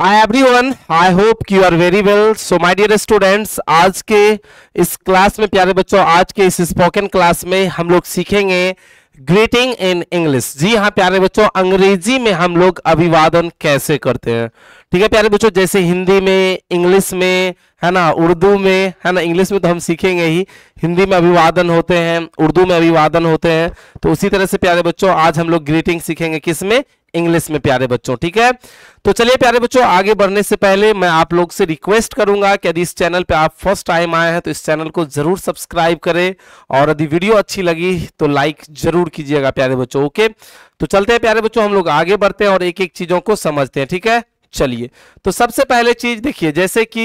Hi everyone I hope you are very well so my dear students आज के इस class में प्यारे बच्चों आज के इस स्पोकन क्लास में हम लोग सीखेंगे ग्रीटिंग इन इंग्लिश जी हाँ प्यारे बच्चों अंग्रेजी में हम लोग अभिवादन कैसे करते हैं ठीक है प्यारे बच्चों जैसे हिंदी में इंग्लिश में है ना उर्दू में है ना इंग्लिश में तो हम सीखेंगे ही हिंदी में अभिवादन होते हैं उर्दू में अभिवादन होते हैं तो उसी तरह से प्यारे बच्चों आज हम लोग ग्रीटिंग सीखेंगे किस में इंग्लिश में प्यारे बच्चों ठीक है तो चलिए प्यारे बच्चों आगे बढ़ने से पहले मैं आप लोग से रिक्वेस्ट करूंगा कि यदि इस चैनल पे आप फर्स्ट टाइम आए हैं तो इस चैनल को जरूर सब्सक्राइब करें और यदि वीडियो अच्छी लगी तो लाइक जरूर कीजिएगा प्यारे बच्चों ओके तो चलते हैं प्यारे बच्चों हम लोग आगे बढ़ते हैं और एक एक चीजों को समझते हैं ठीक है चलिए तो सबसे पहले चीज देखिए जैसे कि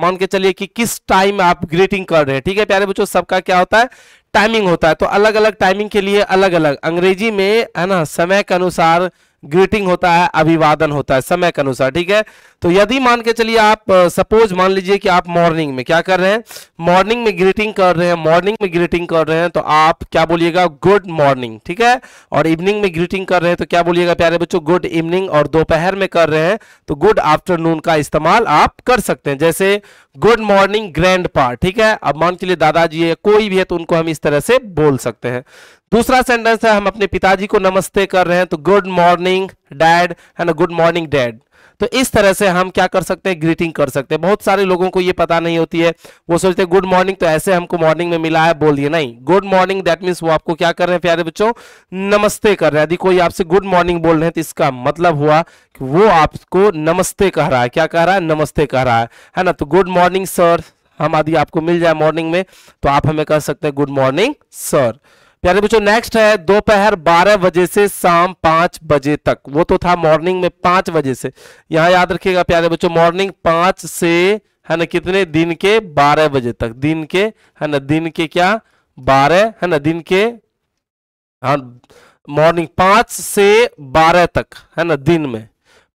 मान के चलिए कि किस टाइम आप ग्रीटिंग कर रहे हैं ठीक है प्यारे बच्चों सबका क्या होता है टाइमिंग होता है तो अलग अलग टाइमिंग के लिए अलग अलग अंग्रेजी में है ना समय के अनुसार ग्रीटिंग होता है अभिवादन होता है समय के अनुसार ठीक है तो यदि मान के चलिए आप सपोज मान लीजिए कि आप मॉर्निंग में क्या कर रहे हैं मॉर्निंग में ग्रीटिंग कर रहे हैं मॉर्निंग में ग्रीटिंग कर रहे हैं तो आप क्या बोलिएगा गुड मॉर्निंग ठीक है और इवनिंग में ग्रीटिंग कर रहे हैं तो क्या बोलिएगा प्यारे बच्चों गुड इवनिंग और दोपहर में कर रहे हैं तो गुड आफ्टरनून का इस्तेमाल आप कर सकते हैं जैसे गुड मॉर्निंग ग्रैंड ठीक है अब मान के लिए दादाजी है कोई भी है तो उनको हम इस तरह से बोल सकते हैं दूसरा सेंटेंस है हम अपने पिताजी को नमस्ते कर रहे हैं तो गुड मॉर्निंग डैड ना गुड मॉर्निंग डैड तो इस तरह से हम क्या कर सकते हैं ग्रीटिंग कर सकते हैं बहुत सारे लोगों को ये पता नहीं होती है वो सोचते हैं गुड मॉर्निंग तो ऐसे हमको मॉर्निंग में मिला है बोल दिए नहीं गुड मॉर्निंग दैट मीन्स वो आपको क्या कर रहे हैं प्यारे बच्चों नमस्ते कर रहे हैं यदि कोई आपसे गुड मॉर्निंग बोल रहे हैं तो इसका मतलब हुआ कि वो आपको नमस्ते कह रहा है क्या कह रहा है नमस्ते कह रहा है है ना तो गुड मॉर्निंग सर हम यदि आपको मिल जाए मॉर्निंग में तो आप हमें कह सकते हैं गुड मॉर्निंग सर प्यारे बच्चों नेक्स्ट है दोपहर बारह बजे से शाम पांच बजे तक वो तो था मॉर्निंग में पांच बजे से यहां याद रखिएगा प्यारे बच्चों मॉर्निंग पांच से है ना कितने दिन के बारह बजे तक दिन के है ना दिन के क्या बारह है ना दिन के हाँ मॉर्निंग पांच से बारह तक है ना दिन में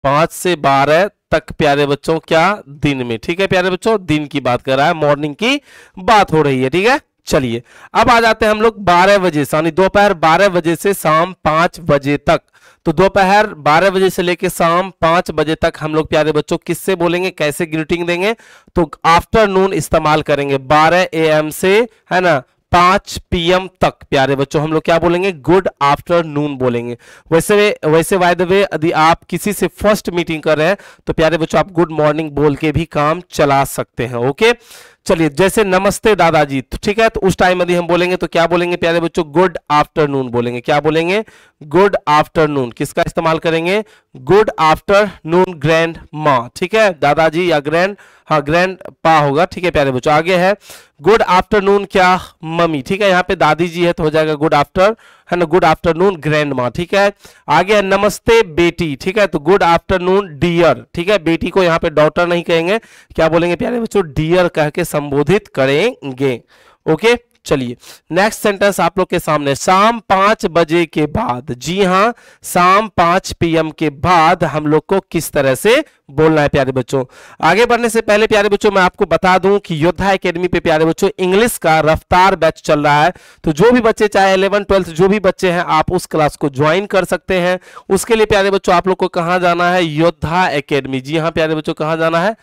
पांच से बारह तक प्यारे बच्चों क्या दिन में ठीक है प्यारे बच्चों दिन की बात कर रहा है मॉर्निंग की बात हो रही है ठीक है चलिए अब आ जाते हैं हम लोग बारह बजे से यानी दोपहर बारह बजे से शाम पांच बजे तक तो दोपहर बारह बजे से लेकर शाम पांच बजे तक हम लोग प्यारे बच्चों किससे बोलेंगे कैसे ग्रीटिंग देंगे तो आफ्टरनून इस्तेमाल करेंगे 12 एएम से है ना पांच पीएम तक प्यारे बच्चों हम लोग क्या बोलेंगे गुड आफ्टरनून बोलेंगे वैसे वे, वैसे बाय द वे यदि आप किसी से फर्स्ट मीटिंग कर रहे हैं तो प्यारे बच्चों आप गुड मॉर्निंग बोल के भी काम चला सकते हैं ओके चलिए जैसे नमस्ते दादाजी तो ठीक है तो उस टाइम यदि हम बोलेंगे तो क्या बोलेंगे प्यारे बच्चों गुड आफ्टरनून बोलेंगे क्या बोलेंगे गुड आफ्टरनून किसका इस्तेमाल करेंगे गुड आफ्टरनून ग्रैंड माँ ठीक है दादाजी या ग्रैंड हाँ ग्रैंड पा होगा ठीक है प्यारे बच्चों आगे है गुड आफ्टरनून क्या मम्मी ठीक है यहाँ पे दादी जी है तो हो जाएगा गुड आफ्टर है ना गुड आफ्टरनून ग्रैंड माँ ठीक है आगे है नमस्ते बेटी ठीक है तो गुड आफ्टरनून डियर ठीक है बेटी को यहाँ पे डॉटर नहीं कहेंगे क्या बोलेंगे प्यारे बच्चों डियर कह के संबोधित करेंगे ओके okay? चलिए नेक्स्ट सेंटेंस आप लोग के सामने शाम पांच बजे के बाद जी हां शाम पांच पीएम के बाद हम लोग को किस तरह से बोलना है प्यारे बच्चों आगे बढ़ने से पहले प्यारे बच्चों मैं आपको बता दूं कि योद्धा एकेडमी पे प्यारे बच्चों इंग्लिश का रफ्तार बैच चल रहा है तो जो भी बच्चे चाहे इलेवन ट्वेल्थ जो भी बच्चे हैं आप उस क्लास को ज्वाइन कर सकते हैं उसके लिए प्यारे बच्चों आप लोग को कहा जाना है योद्धा एकेडमी जी हाँ प्यारे बच्चों कहा जाना है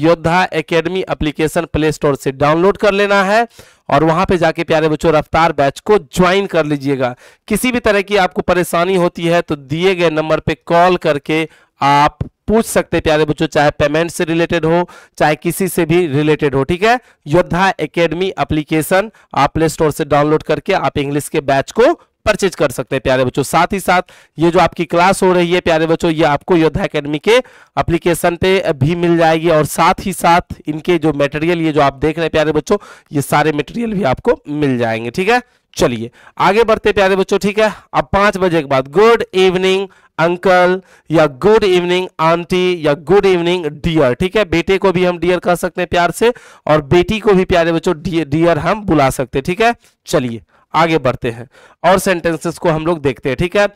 Yoddha Academy application play store से डाउनलोड कर लेना है और वहां पे जाके प्यारे बच्चों रफ्तार बैच को ज्वाइन कर लीजिएगा किसी भी तरह की आपको परेशानी होती है तो दिए गए नंबर पे कॉल करके आप पूछ सकते हैं प्यारे बच्चों चाहे पेमेंट से रिलेटेड हो चाहे किसी से भी रिलेटेड हो ठीक है योद्धा एकेडमी एप्लीकेशन आप प्ले स्टोर से डाउनलोड करके आप इंग्लिश के बैच को परचेज कर सकते हैं प्यारे बच्चों साथ ही साथ ये जो आपकी क्लास हो रही है प्यारे बच्चों ये आपको योद्धा अकेडमी के अप्लीकेशन पे भी मिल जाएगी और साथ ही साथ इनके जो मटेरियल ये जो आप देख रहे हैं प्यारे बच्चों ये सारे मटेरियल भी आपको मिल जाएंगे ठीक है चलिए आगे बढ़ते प्यारे बच्चों ठीक है अब पांच बजे के बाद गुड इवनिंग अंकल या गुड इवनिंग आंटी या गुड इवनिंग डियर ठीक है बेटे को भी हम डियर कह सकते हैं प्यार से और बेटी को भी प्यारे बच्चों डियर हम बुला सकते हैं ठीक है चलिए आगे बढ़ते हैं और सेंटेंसेस को हम लोग देखते हैं ठीक है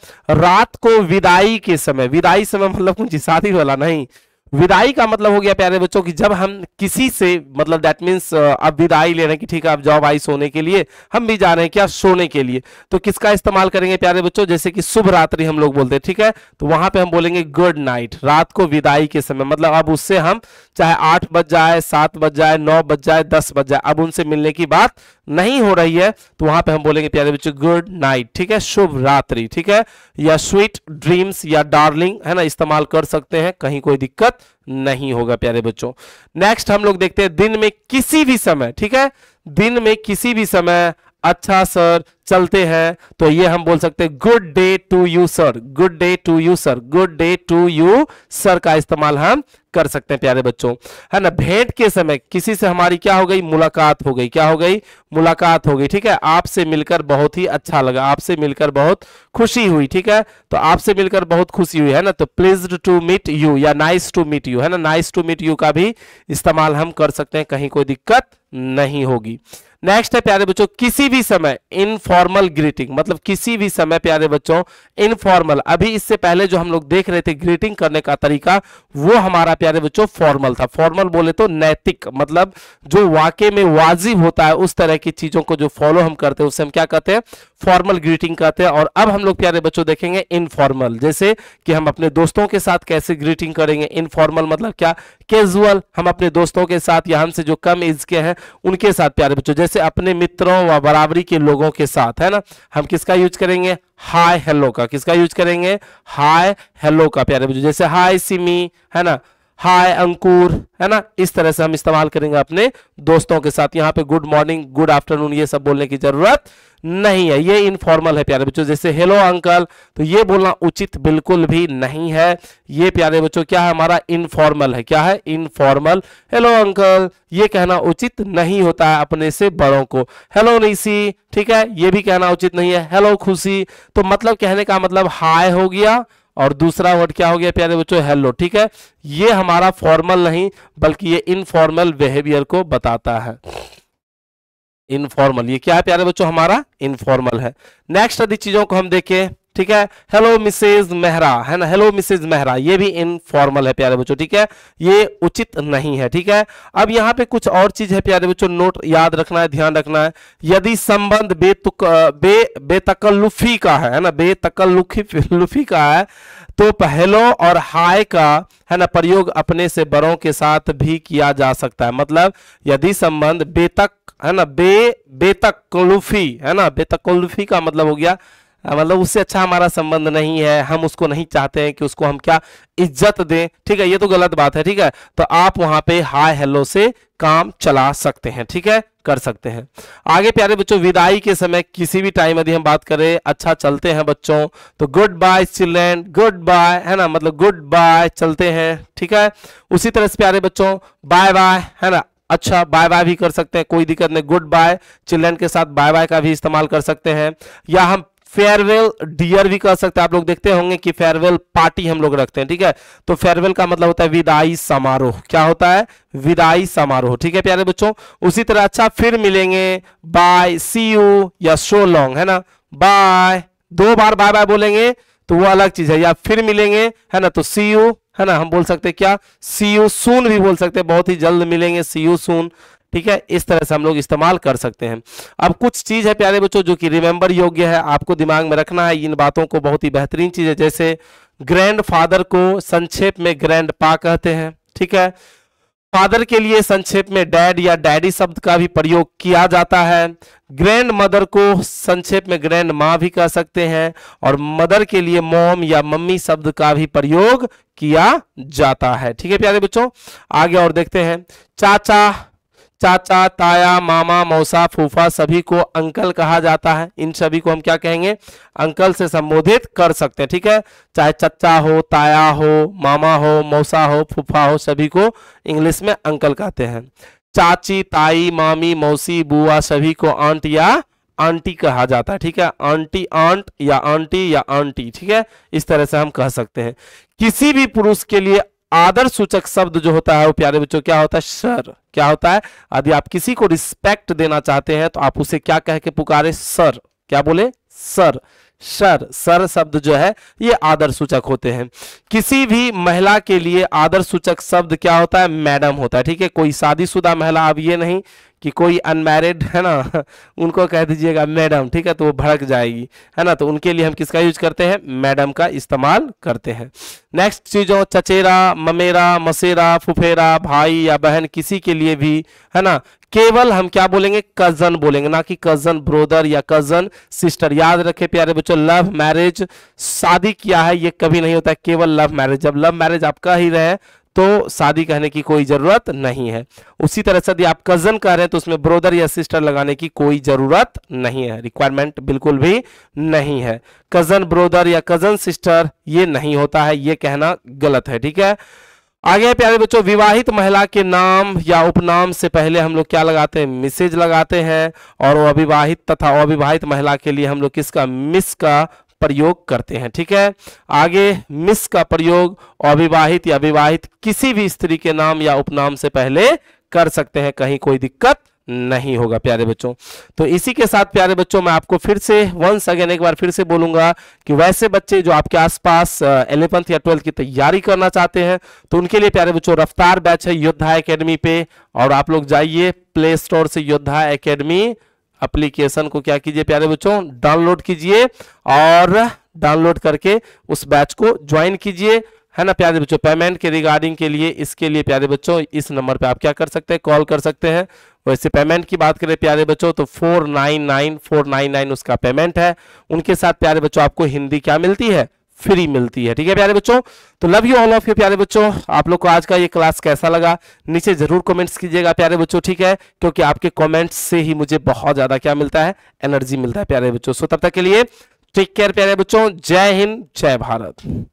रात को विदाई के समय विदाई समय मतलब कुछ शादी वाला नहीं विदाई का मतलब हो गया प्यारे बच्चों कि जब हम किसी से मतलब दैट मीन्स अब विदाई ले रहे हैं कि ठीक है आप जॉब आई सोने के लिए हम भी जा रहे हैं क्या सोने के लिए तो किसका इस्तेमाल करेंगे प्यारे बच्चों जैसे कि शुभ रात्रि हम लोग बोलते हैं ठीक है तो वहां पे हम बोलेंगे गुड नाइट रात को विदाई के समय मतलब अब उससे हम चाहे आठ बज जाए सात बज जाए नौ बज जाए दस बज जाए अब उनसे मिलने की बात नहीं हो रही है तो वहां पे हम बोलेंगे प्यारे बच्चों गुड नाइट ठीक है शुभ रात्रि ठीक है या स्वीट ड्रीम्स या डार्लिंग है ना इस्तेमाल कर सकते हैं कहीं कोई दिक्कत नहीं होगा प्यारे बच्चों नेक्स्ट हम लोग देखते हैं दिन में किसी भी समय ठीक है दिन में किसी भी समय अच्छा सर चलते हैं तो ये हम बोल सकते हैं good day to you sir good day to you sir good day to you sir का इस्तेमाल हम कर सकते हैं प्यारे बच्चों है ना भेंट के समय किसी से हमारी क्या हो गई मुलाकात हो गई क्या हो गई मुलाकात हो गई ठीक है आपसे मिलकर बहुत ही अच्छा लगा आपसे मिलकर बहुत खुशी हुई ठीक है तो आपसे मिलकर बहुत खुशी हुई है ना तो प्लीज टू मीट यू या नाइस टू मीट यू है ना नाइस टू मीट यू का भी इस्तेमाल हम कर सकते हैं कहीं कोई दिक्कत नहीं होगी नेक्स्ट है प्यारे बच्चों किसी भी समय इनफॉर्मल ग्रीटिंग मतलब किसी भी समय प्यारे बच्चों इनफॉर्मल अभी इससे पहले जो हम लोग देख रहे थे ग्रीटिंग करने का तरीका वो हमारा प्यारे बच्चों फॉर्मल था फॉर्मल बोले तो नैतिक मतलब जो वाकई में वाजिब होता है उस तरह की चीजों को जो फॉलो हम करते हैं उससे हम क्या कहते हैं फॉर्मल ग्रीटिंग कहते हैं और अब हम लोग प्यारे बच्चों देखेंगे इनफॉर्मल जैसे कि हम अपने दोस्तों के साथ कैसे ग्रीटिंग करेंगे इनफॉर्मल मतलब क्या कैजुअल हम अपने दोस्तों के साथ या हमसे जो कम एज के हैं उनके साथ प्यारे बच्चों जैसे अपने मित्रों व बराबरी के लोगों के साथ है ना हम किसका यूज करेंगे हाय हेलो का किसका यूज करेंगे हाय हेलो का प्यारे बच्चों जैसे हाय सिमी है ना हाय अंकुर है ना इस तरह से हम इस्तेमाल करेंगे अपने दोस्तों के साथ यहाँ पे गुड मॉर्निंग गुड आफ्टरनून ये सब बोलने की जरूरत नहीं है ये इनफॉर्मल है प्यारे बच्चों जैसे हेलो अंकल तो ये बोलना उचित बिल्कुल भी नहीं है ये प्यारे बच्चों क्या है हमारा इनफॉर्मल है क्या है इनफॉर्मल हेलो अंकल ये कहना उचित नहीं होता है अपने से बड़ों को हेलो निसी ठीक है ये भी कहना उचित नहीं है हेलो खुशी तो मतलब कहने का मतलब हाय हो गया और दूसरा वर्ड क्या हो गया प्यारे बच्चों हेलो ठीक है ये हमारा फॉर्मल नहीं बल्कि ये इनफॉर्मल बिहेवियर को बताता है इनफॉर्मल ये क्या है प्यारे बच्चों हमारा इनफॉर्मल है नेक्स्ट अधिक चीजों को हम देखें ठीक है हेलो मिसेज मेहरा है ना हेलो मिसेज मेहरा ये भी इनफॉर्मल है प्यारे बच्चों ठीक है ये उचित नहीं है ठीक है अब यहाँ पे कुछ और चीज है प्यारे बच्चों नोट याद रखना है ध्यान रखना है यदि संबंध बेतुक बे बेतकल्लुफी का है ना बेतकल्लुफी का है तो पहलो और हाय का है ना प्रयोग अपने से बड़ों के साथ भी किया जा सकता है मतलब यदि संबंध बेतक है ना बे बेतकल्लुफी है ना बेतकल्लुफी का मतलब हो गया मतलब उससे अच्छा हमारा संबंध नहीं है हम उसको नहीं चाहते हैं कि उसको हम क्या इज्जत दें ठीक है ये तो गलत बात है ठीक है तो आप वहां पे हाय हेलो से काम चला सकते हैं ठीक है कर सकते हैं आगे प्यारे बच्चों विदाई के समय किसी भी टाइम यदि हम बात करें अच्छा चलते हैं बच्चों तो goodbye children goodbye है ना मतलब गुड बाय चलते हैं ठीक है उसी तरह से प्यारे बच्चों बाय बाय है ना अच्छा बाय बाय भी कर सकते हैं कोई दिक्कत नहीं गुड बाय चिल्ड्रेन के साथ बाय बाय का भी इस्तेमाल कर सकते हैं या हम फेयरवेल डियर भी कह सकते हैं आप लोग देखते होंगे कि फेयरवेल पार्टी हम लोग रखते हैं ठीक है तो फेयरवेल का मतलब होता है विदाई समारोह क्या होता है विदाई समारोह ठीक है प्यारे बच्चों उसी तरह अच्छा फिर मिलेंगे बाय सी यू या सो लॉन्ग है ना बाय दो बार बाय बाय बोलेंगे तो वो अलग चीज है या फिर मिलेंगे है ना तो सी यू है ना हम बोल सकते क्या सी यू सून भी बोल सकते बहुत ही जल्द मिलेंगे सी यू सून ठीक है इस तरह से हम लोग इस्तेमाल कर सकते हैं अब कुछ चीज़ है प्यारे बच्चों जो कि रिमेंबर योग्य है आपको दिमाग में रखना है इन बातों को बहुत ही बेहतरीन चीज़ है जैसे ग्रैंड फादर को संक्षेप में ग्रैंड पा कहते हैं ठीक है फादर के लिए संक्षेप में डैड या डैडी शब्द का भी प्रयोग किया जाता है ग्रैंड मदर को संक्षेप में ग्रैंड माँ भी कह सकते हैं और मदर के लिए मोम या मम्मी शब्द का भी प्रयोग किया जाता है ठीक है प्यारे बच्चों आगे और देखते हैं चाचा चाचा ताया मामा मौसा फूफा सभी को अंकल कहा जाता है इन सभी को हम क्या कहेंगे अंकल से संबोधित कर सकते हैं ठीक है चाहे चचा हो ताया हो मामा हो मौसा हो फूफा हो सभी को इंग्लिश में अंकल कहते हैं चाची ताई मामी मौसी बुआ सभी को आंट या आंटी कहा जाता है ठीक है आंटी आंट या आंटी या आंटी ठीक है इस तरह से हम कह सकते हैं किसी भी पुरुष के लिए आदर सूचक शब्द जो होता है वो प्यारे बच्चों क्या होता है सर क्या होता है यदि आप किसी को रिस्पेक्ट देना चाहते हैं तो आप उसे क्या कह के पुकारे सर क्या बोले सर सर सर शब्द जो है ये आदर सूचक होते हैं किसी भी महिला के लिए आदर सूचक शब्द क्या होता है मैडम होता है ठीक है कोई शादीशुदा महिला अब ये नहीं कि कोई अनमैरिड है ना उनको कह दीजिएगा मैडम ठीक है तो वो भड़क जाएगी है ना तो उनके लिए हम किसका यूज करते हैं मैडम का इस्तेमाल करते हैं नेक्स्ट चीज हो चचेरा ममेरा मसेरा फुफेरा भाई या बहन किसी के लिए भी है ना केवल हम क्या बोलेंगे कजन बोलेंगे ना कि कजन ब्रोदर या कजन सिस्टर याद रखे प्यारे बच्चों लव मैरिज शादी किया है ये कभी नहीं होता है केवल लव मैरिज जब लव मैरिज आपका ही रहे तो शादी कहने की कोई ज़रूरत नहीं है उसी तरह से यदि आप कज़न कह रहे हैं तो उसमें ब्रोदर या सिस्टर लगाने की कोई ज़रूरत नहीं है रिक्वायरमेंट बिल्कुल भी नहीं है कज़न ब्रोदर या कज़न सिस्टर ये नहीं होता है ये कहना गलत है ठीक है आगे प्यारे बच्चों विवाहित महिला के नाम या उपनाम से पहले हम लोग क्या लगाते हैं मिसेज लगाते हैं और अविवाहित तथा अविवाहित महिला के लिए हम लोग किसका मिस का प्रयोग करते हैं ठीक है आगे मिस का प्रयोग अविवाहित या विवाहित किसी भी स्त्री के नाम या उपनाम से पहले कर सकते हैं कहीं कोई दिक्कत नहीं होगा प्यारे बच्चों तो इसी के साथ प्यारे बच्चों मैं आपको फिर से वंस अगेन एक बार फिर से बोलूंगा कि वैसे बच्चे जो आपके आसपास इलेवंथ या ट्वेल्थ की तैयारी करना चाहते हैं तो उनके लिए प्यारे बच्चों रफ्तार बैच है योद्धा एकेडमी पे और आप लोग जाइए प्ले स्टोर से योद्धा एकेडमी एप्लीकेशन को क्या कीजिए प्यारे बच्चों डाउनलोड कीजिए और डाउनलोड करके उस बैच को ज्वाइन कीजिए है ना प्यारे बच्चों पेमेंट के रिगार्डिंग के लिए इसके लिए प्यारे बच्चों इस नंबर पे आप क्या कर सकते हैं कॉल कर सकते हैं वैसे पेमेंट की बात करें प्यारे बच्चों तो four nine nine four nine nine उसका पेमेंट है उनके साथ प्यारे बच्चों आपको हिंदी क्या मिलती है फ्री मिलती है ठीक है प्यारे बच्चों तो love you all of you प्यारे बच्चों आप लोग को आज का ये क्लास कैसा लगा नीचे जरूर कमेंट्स कीजिएगा प्यारे बच्चों ठीक है क्योंकि आपके कमेंट्स से ही मुझे बहुत ज्यादा क्या मिलता है एनर्जी मिलता है प्यारे बच्चों सो तब तक के लिए टेक केयर प्यारे बच्चों जय हिंद जय भारत